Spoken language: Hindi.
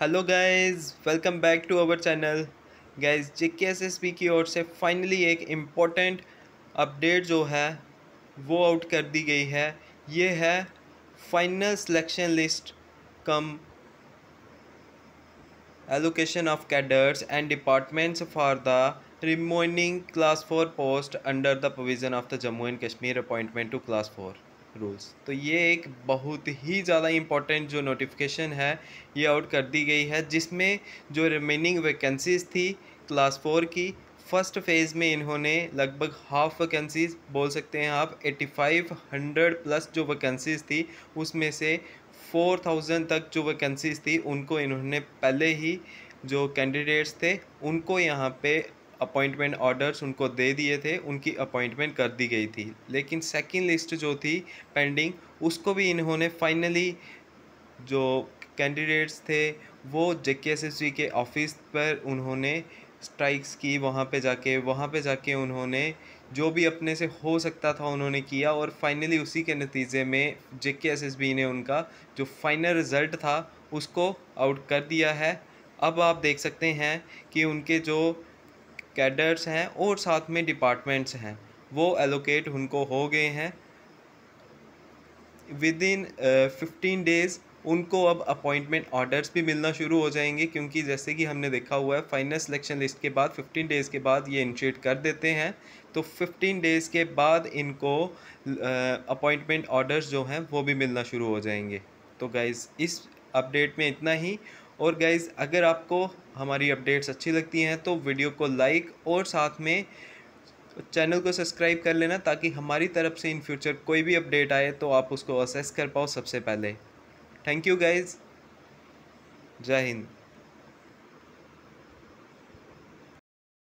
hello guys welcome back to our channel guys पी की ओर से फाइनली एक इम्पोर्टेंट अपडेट जो है वो आउट कर दी गई है ये है final selection list cum allocation of cadres and departments for the remaining class four post under the provision of the Jammu and Kashmir appointment to class four rules तो ये एक बहुत ही ज़्यादा इम्पॉर्टेंट जो नोटिफिकेशन है ये आउट कर दी गई है जिसमें जो रिमेनिंग वैकेंसीज़ थी क्लास फोर की फर्स्ट फेज़ में इन्होंने लगभग हाफ वैकेंसीज बोल सकते हैं आप एट्टी फाइव हंड्रेड प्लस जो वैकेंसीज थी उसमें से फोर थाउजेंड तक जो वैकेंसीज थी उनको इन्होंने पहले ही जो कैंडिडेट्स थे उनको यहाँ पे अपॉइंटमेंट ऑर्डर्स उनको दे दिए थे उनकी अपॉइंटमेंट कर दी गई थी लेकिन सेकंड लिस्ट जो थी पेंडिंग उसको भी इन्होंने फाइनली जो कैंडिडेट्स थे वो जे के ऑफिस पर उन्होंने स्ट्राइक्स की वहाँ पे जाके वहाँ पे जाके उन्होंने जो भी अपने से हो सकता था उन्होंने किया और फाइनली उसी के नतीजे में जे के ने उनका जो फाइनल रिज़ल्ट था उसको आउट कर दिया है अब आप देख सकते हैं कि उनके जो कैडर्स हैं और साथ में डिपार्टमेंट्स हैं वो एलोकेट उनको हो गए हैं विद इन फिफ्टीन डेज़ उनको अब अपॉइंटमेंट ऑर्डर्स भी मिलना शुरू हो जाएंगे क्योंकि जैसे कि हमने देखा हुआ है फाइनल सिलेक्शन लिस्ट के बाद फिफ्टीन डेज़ के बाद ये इनिशिएट कर देते हैं तो फिफ्टीन डेज़ के बाद इनको अपॉइंटमेंट uh, ऑर्डर्स जो हैं वो भी मिलना शुरू हो जाएंगे तो गाइज़ इस अपडेट में इतना ही और गाइज़ अगर आपको हमारी अपडेट्स अच्छी लगती हैं तो वीडियो को लाइक और साथ में चैनल को सब्सक्राइब कर लेना ताकि हमारी तरफ से इन फ्यूचर कोई भी अपडेट आए तो आप उसको असेस कर पाओ सबसे पहले थैंक यू गाइज़ जय हिंद